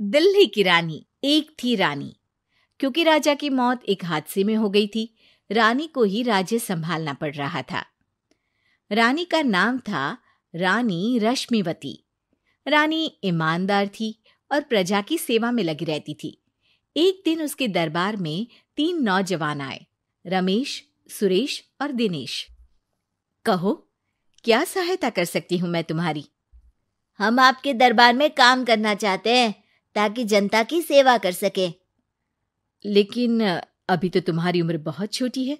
दिल्ली की रानी एक थी रानी क्योंकि राजा की मौत एक हादसे में हो गई थी रानी को ही राज्य संभालना पड़ रहा था रानी का नाम था रानी रश्मिवती रानी ईमानदार थी और प्रजा की सेवा में लगी रहती थी एक दिन उसके दरबार में तीन नौजवान आए रमेश सुरेश और दिनेश कहो क्या सहायता कर सकती हूं मैं तुम्हारी हम आपके दरबार में काम करना चाहते हैं ताकि जनता की सेवा कर सके लेकिन अभी तो तुम्हारी उम्र बहुत छोटी है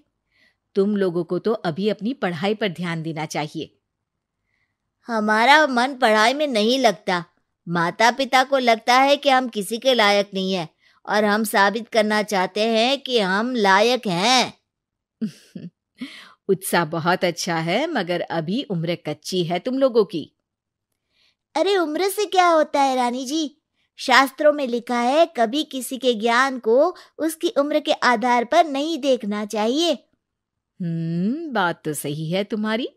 तुम लोगों को तो अभी अपनी पढ़ाई पर ध्यान देना चाहिए हमारा मन पढ़ाई में नहीं लगता माता पिता को लगता है कि हम किसी के लायक नहीं है और हम साबित करना चाहते हैं कि हम लायक हैं उत्साह बहुत अच्छा है मगर अभी उम्र कच्ची है तुम लोगों की अरे उम्र से क्या होता है रानी जी शास्त्रों में लिखा है कभी किसी के ज्ञान को उसकी उम्र के आधार पर नहीं देखना चाहिए हम्म बात तो सही है तुम्हारी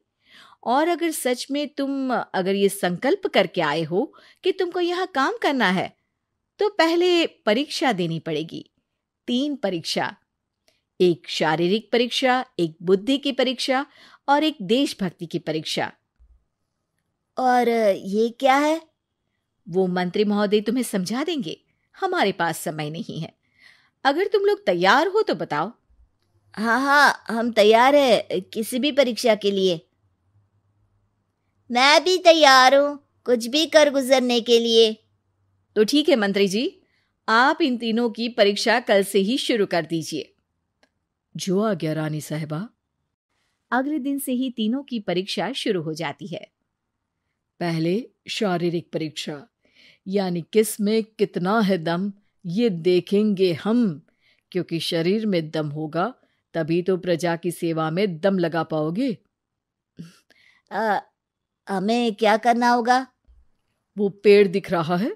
और अगर सच में तुम अगर ये संकल्प करके आए हो कि तुमको यह काम करना है तो पहले परीक्षा देनी पड़ेगी तीन परीक्षा एक शारीरिक परीक्षा एक बुद्धि की परीक्षा और एक देशभक्ति की परीक्षा और ये क्या है वो मंत्री महोदय तुम्हें समझा देंगे हमारे पास समय नहीं है अगर तुम लोग तैयार हो तो बताओ हाँ हाँ हम तैयार है किसी भी परीक्षा के लिए मैं भी तैयार हूँ कुछ भी कर गुजरने के लिए तो ठीक है मंत्री जी आप इन तीनों की परीक्षा कल से ही शुरू कर दीजिए जो आ गया रानी साहबा अगले दिन से ही तीनों की परीक्षा शुरू हो जाती है पहले शारीरिक परीक्षा यानी किस में कितना है दम ये देखेंगे हम क्योंकि शरीर में दम होगा तभी तो प्रजा की सेवा में दम लगा पाओगे हमें क्या करना होगा वो पेड़ दिख रहा है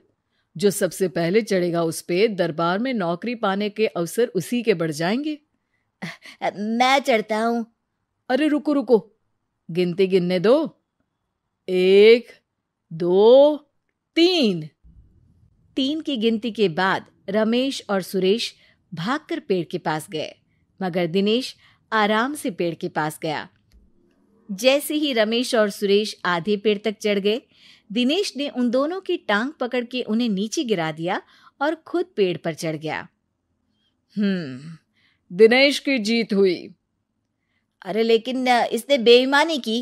जो सबसे पहले चढ़ेगा उस पे दरबार में नौकरी पाने के अवसर उसी के बढ़ जाएंगे मैं चढ़ता हूं अरे रुको रुको गिनती गिनने दो एक दो तीन तीन की गिनती के बाद रमेश और सुरेश भागकर पेड़ के पास गए मगर दिनेश आराम से पेड़ के पास गया जैसे ही रमेश और सुरेश आधे पेड़ तक चढ़ गए दिनेश ने उन दोनों की टांग पकड़ के उन्हें नीचे गिरा दिया और खुद पेड़ पर चढ़ गया हम्म दिनेश की जीत हुई अरे लेकिन इसने बेईमानी की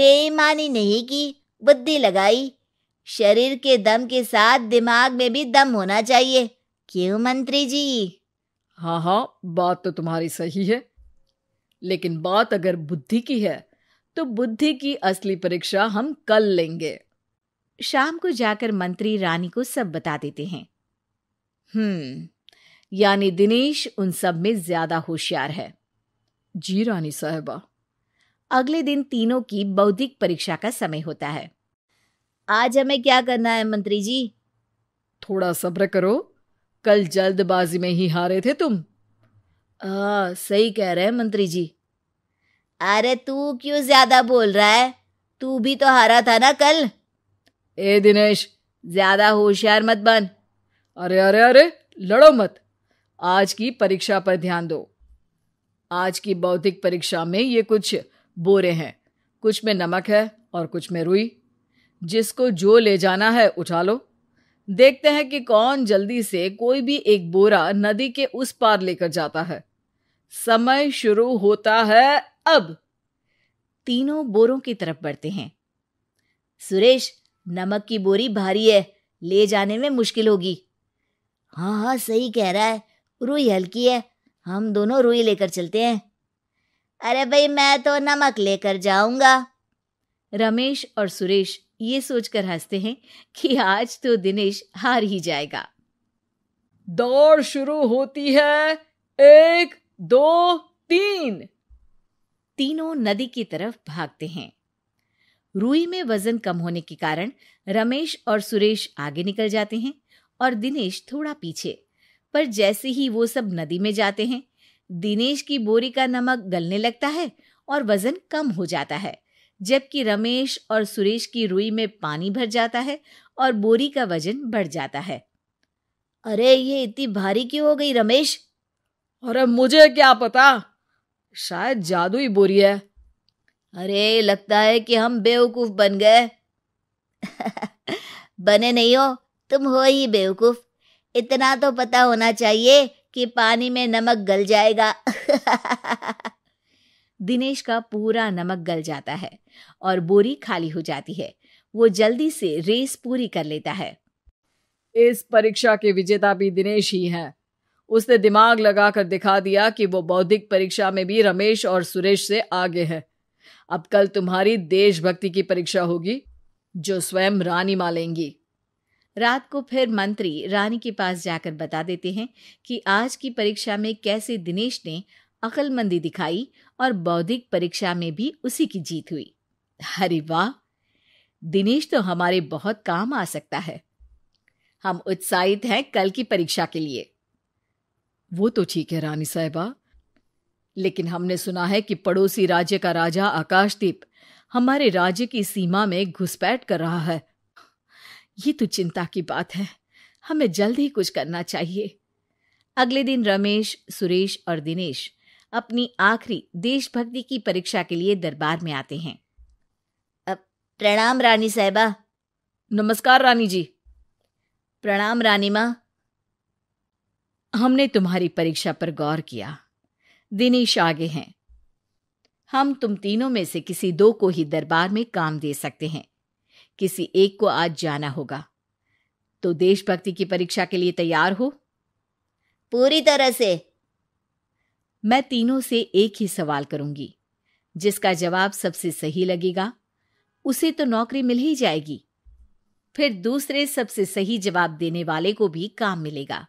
बेईमानी नहीं की बुद्धि लगाई शरीर के दम के साथ दिमाग में भी दम होना चाहिए क्यों मंत्री जी हाँ हाँ बात तो तुम्हारी सही है लेकिन बात अगर बुद्धि की है तो बुद्धि की असली परीक्षा हम कल लेंगे शाम को जाकर मंत्री रानी को सब बता देते हैं हम्म यानी दिनेश उन सब में ज्यादा होशियार है जी रानी साहबा अगले दिन तीनों की बौद्धिक परीक्षा का समय होता है आज हमें क्या करना है मंत्री जी थोड़ा सब्र करो कल जल्दबाजी में ही हारे थे तुम आ, सही कह रहे हैं मंत्री जी अरे तू क्यों ज्यादा बोल रहा है तू भी तो हारा था ना कल ए दिनेश ज्यादा होशियार मत बन अरे अरे अरे लड़ो मत आज की परीक्षा पर ध्यान दो आज की बौद्धिक परीक्षा में ये कुछ बोरे हैं कुछ में नमक है और कुछ में रुई जिसको जो ले जाना है उठा लो देखते हैं कि कौन जल्दी से कोई भी एक बोरा नदी के उस पार लेकर जाता है समय शुरू होता है अब तीनों बोरों की तरफ बढ़ते हैं सुरेश नमक की बोरी भारी है ले जाने में मुश्किल होगी हाँ हाँ सही कह रहा है रुई हल्की है हम दोनों रुई लेकर चलते हैं अरे भाई मैं तो नमक लेकर जाऊंगा रमेश और सुरेश ये सोचकर हंसते हैं कि आज तो दिनेश हार ही जाएगा दौड़ शुरू होती है एक दो तीन तीनों नदी की तरफ भागते हैं रूई में वजन कम होने के कारण रमेश और सुरेश आगे निकल जाते हैं और दिनेश थोड़ा पीछे पर जैसे ही वो सब नदी में जाते हैं दिनेश की बोरी का नमक गलने लगता है और वजन कम हो जाता है जबकि रमेश और सुरेश की रुई में पानी भर जाता है और बोरी का वजन बढ़ जाता है अरे ये इतनी भारी क्यों हो गई रमेश अरे मुझे क्या पता शायद जादू ही बोरी है अरे लगता है कि हम बेवकूफ बन गए बने नहीं हो तुम हो ही बेवकूफ इतना तो पता होना चाहिए कि पानी में नमक गल जाएगा दिनेश का पूरा नमक गल जाता है और बोरी खाली हो जाती है वो जल्दी से रेस पूरी कर लेता है इस परीक्षा के विजेता भी दिनेश ही हैं उसने दिमाग लगाकर दिखा दिया कि वो बौद्धिक परीक्षा में भी रमेश और सुरेश से आगे है अब कल तुम्हारी देशभक्ति की परीक्षा होगी जो स्वयं रानी मालेंगी रात को फिर मंत्री रानी के पास जाकर बता देते हैं कि आज की परीक्षा में कैसे दिनेश ने अकलमंदी दिखाई और बौद्धिक परीक्षा में भी उसी की जीत हुई अरे वाह दिनेश तो हमारे बहुत काम आ सकता है हम उत्साहित हैं कल की परीक्षा के लिए वो तो ठीक है रानी साहबा लेकिन हमने सुना है कि पड़ोसी राज्य का राजा आकाशदीप हमारे राज्य की सीमा में घुसपैठ कर रहा है ये तो चिंता की बात है हमें जल्द ही कुछ करना चाहिए अगले दिन रमेश सुरेश और दिनेश अपनी आखिरी देशभक्ति की परीक्षा के लिए दरबार में आते हैं प्रणाम रानी साहबा नमस्कार रानी जी प्रणाम रानी माँ हमने तुम्हारी परीक्षा पर गौर किया दिनेश आगे हैं हम तुम तीनों में से किसी दो को ही दरबार में काम दे सकते हैं किसी एक को आज जाना होगा तो देशभक्ति की परीक्षा के लिए तैयार हो पूरी तरह से मैं तीनों से एक ही सवाल करूंगी जिसका जवाब सबसे सही लगेगा उसे तो नौकरी मिल ही जाएगी फिर दूसरे सबसे सही जवाब देने वाले को भी काम मिलेगा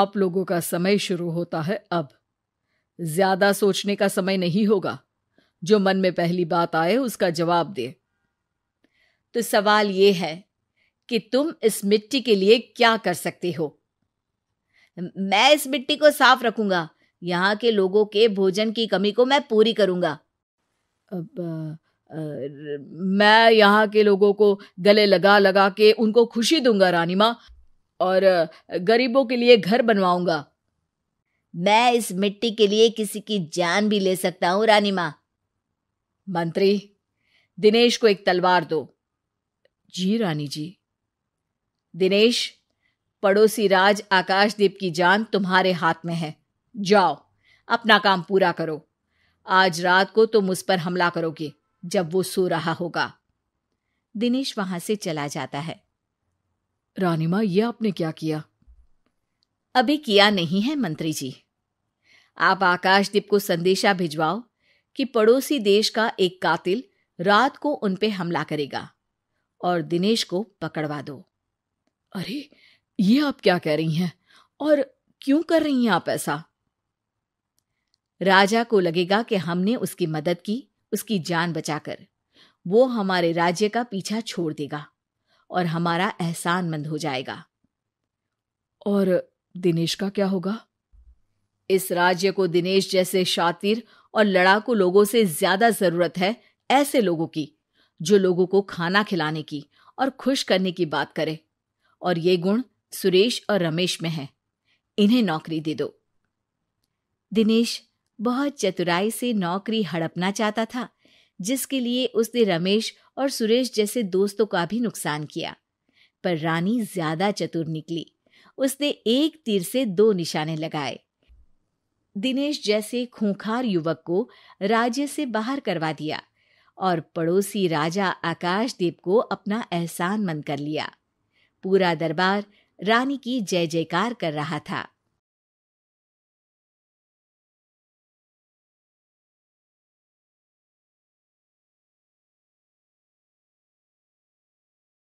आप लोगों का समय शुरू होता है अब ज्यादा सोचने का समय नहीं होगा जो मन में पहली बात आए उसका जवाब दे तो सवाल यह है कि तुम इस मिट्टी के लिए क्या कर सकते हो मैं इस मिट्टी को साफ रखूंगा यहाँ के लोगों के भोजन की कमी को मैं पूरी करूंगा अब, आ, मैं यहाँ के लोगों को गले लगा लगा के उनको खुशी दूंगा रानी माँ और गरीबों के लिए घर बनवाऊंगा मैं इस मिट्टी के लिए किसी की जान भी ले सकता हूं रानी माँ मंत्री दिनेश को एक तलवार दो जी रानी जी दिनेश पड़ोसी राज आकाशदीप की जान तुम्हारे हाथ में है जाओ अपना काम पूरा करो आज रात को तुम उस पर हमला करोगे जब वो सो रहा होगा दिनेश वहां से चला जाता है रानी माँ ये आपने क्या किया अभी किया नहीं है मंत्री जी आप आकाशदीप को संदेशा भिजवाओ कि पड़ोसी देश का एक कातिल रात को उन पे हमला करेगा और दिनेश को पकड़वा दो अरे ये आप क्या कह रही हैं और क्यों कर रही हैं आप ऐसा राजा को लगेगा कि हमने उसकी मदद की उसकी जान बचाकर वो हमारे राज्य का पीछा छोड़ देगा और हमारा एहसानमंद हो जाएगा और दिनेश का क्या होगा इस राज्य को दिनेश जैसे शातिर और लड़ाकू लोगों से ज्यादा जरूरत है ऐसे लोगों की जो लोगों को खाना खिलाने की और खुश करने की बात करे और ये गुण सुरेश और रमेश में है इन्हें नौकरी दे दो दिनेश बहुत चतुराई से नौकरी हड़पना चाहता था जिसके लिए उसने रमेश और सुरेश जैसे दोस्तों का भी नुकसान किया पर रानी ज्यादा चतुर निकली उसने एक तीर से दो निशाने लगाए दिनेश जैसे खूंखार युवक को राज्य से बाहर करवा दिया और पड़ोसी राजा आकाशदीप को अपना एहसान मन कर लिया पूरा दरबार रानी की जय जयकार कर रहा था